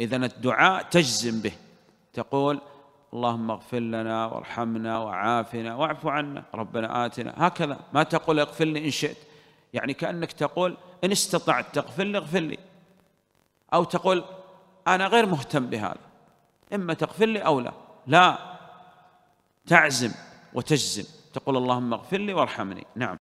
إذا الدعاء تجزم به تقول اللهم اغفر لنا وارحمنا وعافنا واعف عنا ربنا آتنا هكذا ما تقول اغفر لي إن شئت يعني كأنك تقول إن استطعت تغفر لي اغفر لي أو تقول أنا غير مهتم بهذا إما تغفر لي أو لا لا تعزم وتجزم تقول اللهم اغفر لي وارحمني نعم